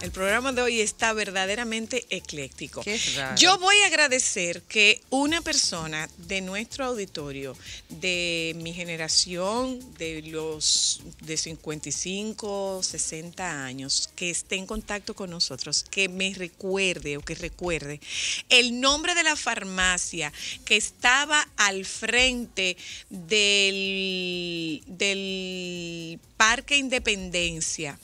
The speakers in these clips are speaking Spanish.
El programa de hoy está verdaderamente ecléctico. Yo voy a agradecer que una persona de nuestro auditorio, de mi generación, de los de 55, 60 años, que esté en contacto con nosotros, que me recuerde o que recuerde el nombre de la farmacia que estaba al frente del Parque Independencia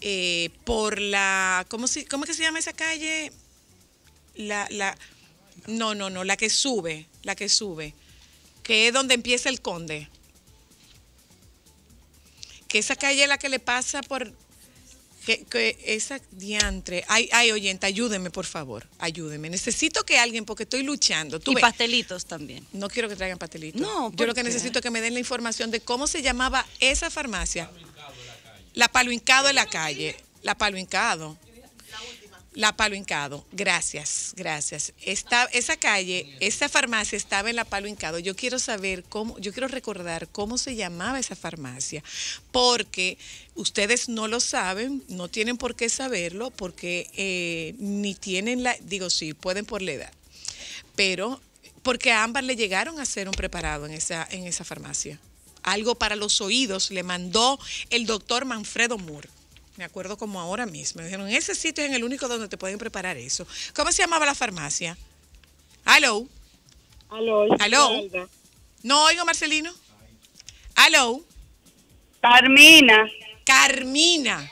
eh, por la, ¿cómo, si ¿cómo es que se llama esa calle? La, la, no, no, no, la que sube, la que sube, que es donde empieza el conde. Que esa calle es la que le pasa por, que, esa diantre. Ay, ay, oyente, ayúdeme, por favor. Ayúdeme. Necesito que alguien, porque estoy luchando. y pastelitos también. No quiero que traigan pastelitos. No, Yo lo que necesito es que me den la información de cómo se llamaba esa farmacia. La palo en la calle. La palo La Palo gracias, gracias. Esta, esa calle, esa farmacia estaba en La Palo Yo quiero saber cómo, yo quiero recordar cómo se llamaba esa farmacia, porque ustedes no lo saben, no tienen por qué saberlo, porque eh, ni tienen la, digo sí, pueden por la edad, pero porque a ambas le llegaron a hacer un preparado en esa, en esa farmacia algo para los oídos, le mandó el doctor Manfredo Moore. Me acuerdo como ahora mismo. Me dijeron, ese sitio es el único donde te pueden preparar eso. ¿Cómo se llamaba la farmacia? Hello. Aló. Aló. No oigo, Marcelino. Aló. Carmina. Carmina.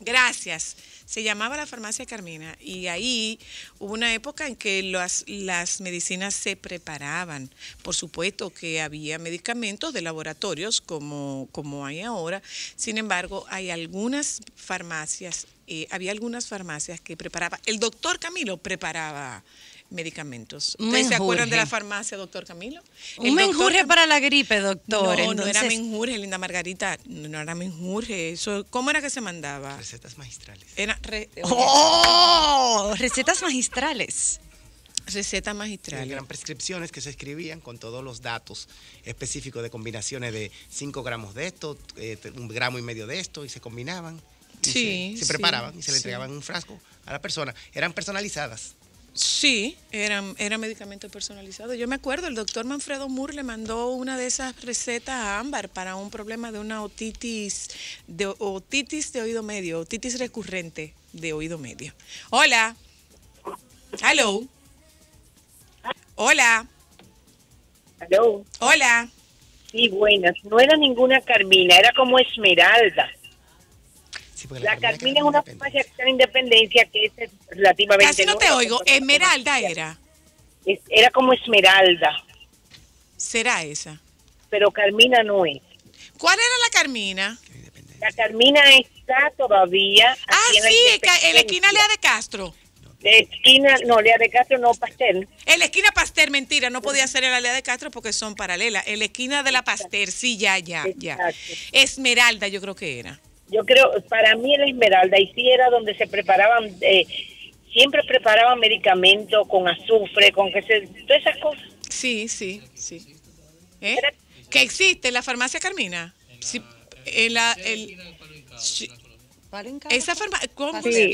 Gracias se llamaba la farmacia Carmina y ahí hubo una época en que las, las medicinas se preparaban. Por supuesto que había medicamentos de laboratorios como, como hay ahora, sin embargo hay algunas farmacias, eh, había algunas farmacias que preparaba, el doctor Camilo preparaba medicamentos. ¿Ustedes se acuerdan de la farmacia, doctor Camilo? El un menjurje para la gripe, doctor. No, no era menjurje, linda Margarita, no era menjurje. ¿Cómo era que se mandaba? Recetas magistrales. ¡Oh! Recetas magistrales. Recetas magistrales. Eran prescripciones que se escribían con todos los datos específicos de combinaciones de 5 gramos de esto, eh, un gramo y medio de esto, y se combinaban. se, preparaban y se le entregaban un frasco a la persona. Eran personalizadas. Sí, era, era medicamento personalizado. Yo me acuerdo, el doctor Manfredo Moore le mandó una de esas recetas a Ámbar para un problema de una otitis de, otitis de oído medio, otitis recurrente de oído medio. Hola. Hello. Hola. Hello. Hola. Sí, buenas. No era ninguna Carmina, era como Esmeralda la, Carmina es una forma de Independencia, que es relativamente... Casi no te oigo. Esmeralda era. Era como Esmeralda. ¿Será esa? Pero Carmina no es. ¿Cuál era la Carmina? La Carmina está todavía... Ah, sí, la esquina Lea de Castro. esquina, no, Lea de Castro, no, Pastel. El esquina Pastel, mentira, no podía ser el la Lea de Castro porque son paralelas. En la esquina de la Pastel, sí, ya, ya, ya. Esmeralda, yo creo que era. Yo creo, para mí la Esmeralda, y era donde se preparaban, eh, siempre preparaban medicamentos con azufre, con que se, todas esas cosas. Sí, sí, sí. ¿Eh? Que existe la farmacia Carmina. Sí, la, esa farmacia,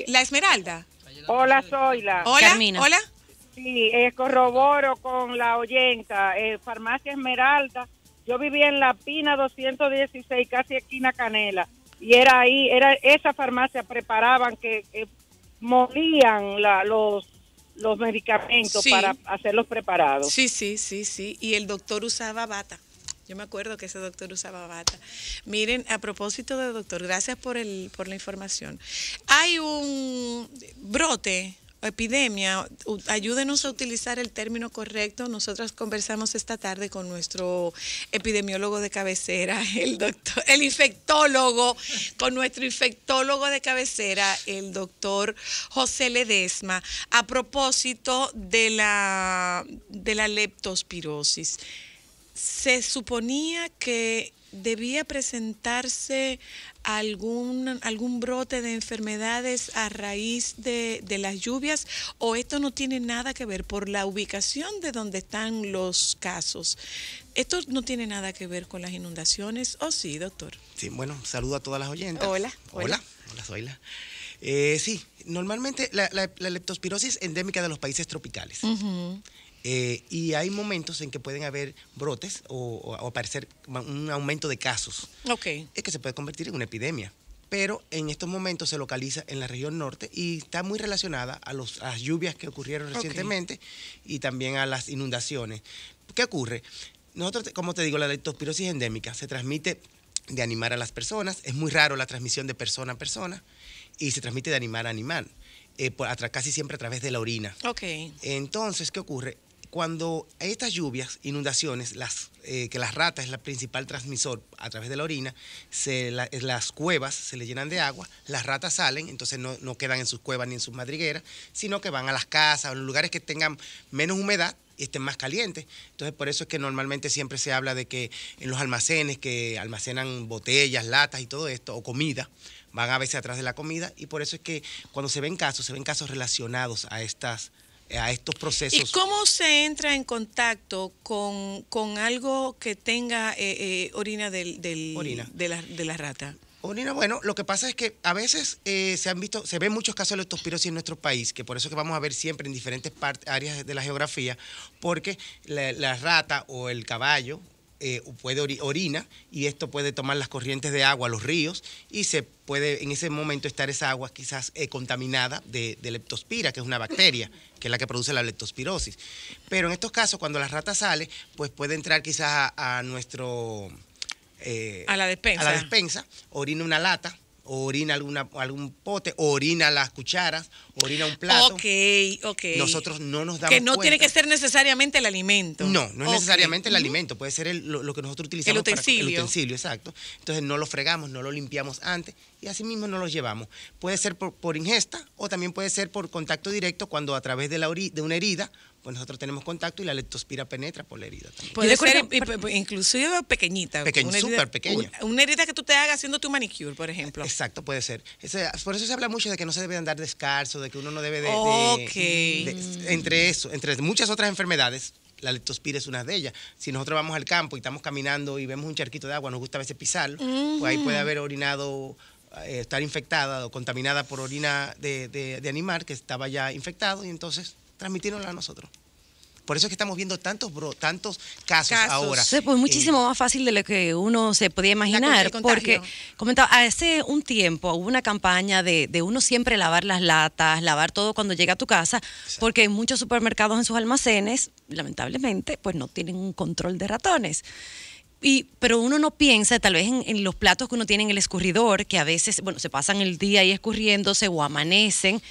La Esmeralda. Hola, soy la. Hola, Carmina. hola. Sí, eh, corroboro con la oyenta, eh, Farmacia Esmeralda. Yo vivía en La Pina 216, casi esquina Canela y era ahí, era esa farmacia preparaban que, molían los los medicamentos para hacerlos preparados. Sí, sí, sí, sí. Y el doctor usaba bata. Yo me acuerdo que ese doctor usaba bata. Miren, a propósito del doctor, gracias por, el, por la información. Hay un brote epidemia, ayúdenos a utilizar el término correcto. Nosotras conversamos esta tarde con nuestro epidemiólogo de cabecera, el doctor, el infectólogo, con nuestro infectólogo de cabecera, el doctor José Ledesma, a propósito de la, de la leptospirosis. Se suponía que debía presentarse algún, algún brote de enfermedades a raíz de, las lluvias o esto no tiene nada que ver por la ubicación de donde están los casos. Esto no tiene nada que ver con las inundaciones, ¿o sí, doctor? Sí, bueno, saludo a todas las oyentes. Hola. Hola, hola, Zoila. Eh, sí, normalmente la, leptospirosis es endémica de los países tropicales. Eh, y hay momentos en que pueden haber brotes o, aparecer un aumento de casos. Ok. Es que se puede convertir en una epidemia. Pero en estos momentos se localiza en la región norte y está muy relacionada a, las lluvias que ocurrieron recientemente y también a las inundaciones. ¿Qué ocurre? Nosotros, como te digo, la leptospirosis endémica se transmite de animar a las personas. Es muy raro la transmisión de persona a persona y se transmite de animal a animal. Eh, casi siempre a través de la orina. Ok. Entonces, ¿qué ocurre? cuando estas lluvias, inundaciones, las, eh, que las ratas es el principal transmisor a través de la orina, las cuevas se le llenan de agua, las ratas salen, entonces no, no quedan en sus cuevas ni en sus madrigueras, sino que van a las casas, a los lugares que tengan menos humedad, y estén más calientes. Entonces, por eso es que normalmente siempre se habla de que en los almacenes que almacenan botellas, latas y todo esto, o comida, van a veces atrás de la comida, y por eso es que cuando se ven casos, se ven casos relacionados a estas a estos procesos. ¿Y cómo se entra en contacto con, algo que tenga eh, eh, orina, del, De, la, rata? Orina, bueno, lo que pasa es que a veces eh, se han visto, se ven muchos casos de leptospirosis en nuestro país, que por eso es que vamos a ver siempre en diferentes áreas de la geografía, porque la, la, rata o el caballo eh, puede orina y esto puede tomar las corrientes de agua, a los ríos, y se puede en ese momento estar esa agua quizás eh, contaminada de, leptospira, que es una bacteria, que es la que produce la leptospirosis. Pero en estos casos, cuando la rata sale, pues puede entrar quizás a, nuestro... Eh, a la despensa. A la despensa, orina una lata orina alguna, algún pote, orina las cucharas, orina un plato. Ok, ok. Nosotros no nos damos Que no tiene que ser necesariamente el alimento. No, no es necesariamente el alimento, puede ser lo, que nosotros utilizamos. El utensilio. el utensilio, exacto. Entonces no lo fregamos, no lo limpiamos antes y así mismo no lo llevamos. Puede ser por, ingesta o también puede ser por contacto directo cuando a través de, la de una herida pues nosotros tenemos contacto y la leptospira penetra por la herida también. Puede ser inclusive pequeñita. Pequeña, súper pequeña. Una herida que tú te hagas haciendo tu manicure, por ejemplo. Exacto, puede ser. por eso se habla mucho de que no se debe andar descalzo, de que uno no debe de... Ok. entre eso, entre muchas otras enfermedades, la leptospira es una de ellas. Si nosotros vamos al campo y estamos caminando y vemos un charquito de agua, nos gusta a veces pisarlo, pues ahí puede haber orinado, eh, estar infectada o contaminada por orina de, de animal que estaba ya infectado y entonces Transmitieron a nosotros. Por eso es que estamos viendo tantos bro, tantos casos, ahora. pues eh, muchísimo más fácil de lo que uno se podía imaginar. Porque comentaba, hace un tiempo hubo una campaña de, de, uno siempre lavar las latas, lavar todo cuando llega a tu casa, porque en muchos supermercados en sus almacenes, lamentablemente, pues no tienen un control de ratones. Y, pero uno no piensa tal vez en, en, los platos que uno tiene en el escurridor, que a veces, bueno, se pasan el día ahí escurriéndose o amanecen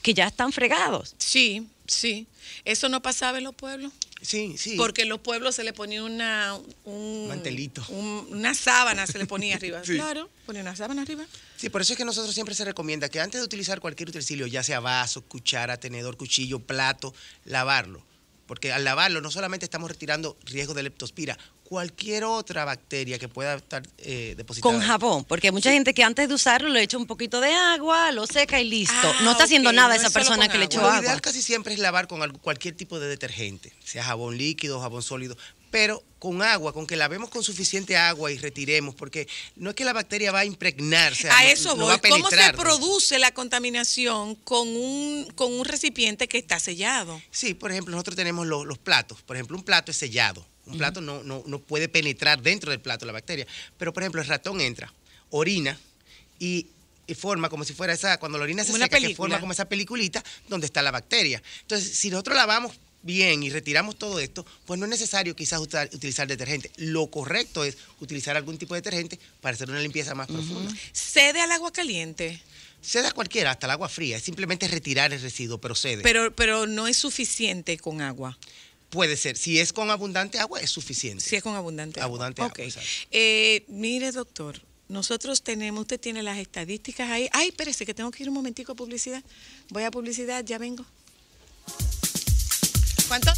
que ya están fregados. Sí, sí. Eso no pasaba en los pueblos. Sí, sí. Porque en los pueblos se le ponía una. Un, Mantelito. una sábana se le ponía arriba. Claro, ponía una sábana arriba. Sí, por eso es que nosotros siempre se recomienda que antes de utilizar cualquier utensilio, ya sea vaso, cuchara, tenedor, cuchillo, plato, lavarlo. Porque al lavarlo no solamente estamos retirando riesgo de leptospira, cualquier otra bacteria que pueda estar eh, depositada. Con jabón, porque hay mucha gente que antes de usarlo le echa un poquito de agua, lo seca y listo. no ah, está haciendo nada esa persona que le echó agua. Lo ideal casi siempre es lavar con cualquier tipo de detergente, sea jabón líquido, jabón sólido, pero con agua, con que lavemos con suficiente agua y retiremos, porque no es que la bacteria va a impregnarse. A no, eso voy. ¿Cómo se produce la contaminación con un, con un recipiente que está sellado? Sí, por ejemplo, nosotros tenemos los platos. Por ejemplo, un plato es sellado un plato no, no, puede penetrar dentro del plato la bacteria. Pero, por ejemplo, el ratón entra, orina y forma como si fuera esa, cuando la orina se seca, que forma como esa peliculita donde está la bacteria. Entonces, si nosotros lavamos bien y retiramos todo esto, pues no es necesario quizás utilizar detergente. Lo correcto es utilizar algún tipo de detergente para hacer una limpieza más profunda. ¿Cede al agua caliente? Cede a cualquiera, hasta el agua fría. Es simplemente retirar el residuo, pero cede. Pero, pero no es suficiente con agua. Puede ser. Si es con abundante agua, es suficiente. Si es con abundante, abundante agua. Abundante Eh, mire, doctor, nosotros tenemos, usted tiene las estadísticas ahí. Ay, espérese, que tengo que ir un momentico a publicidad. Voy a publicidad, ya vengo. ¿Cuánto?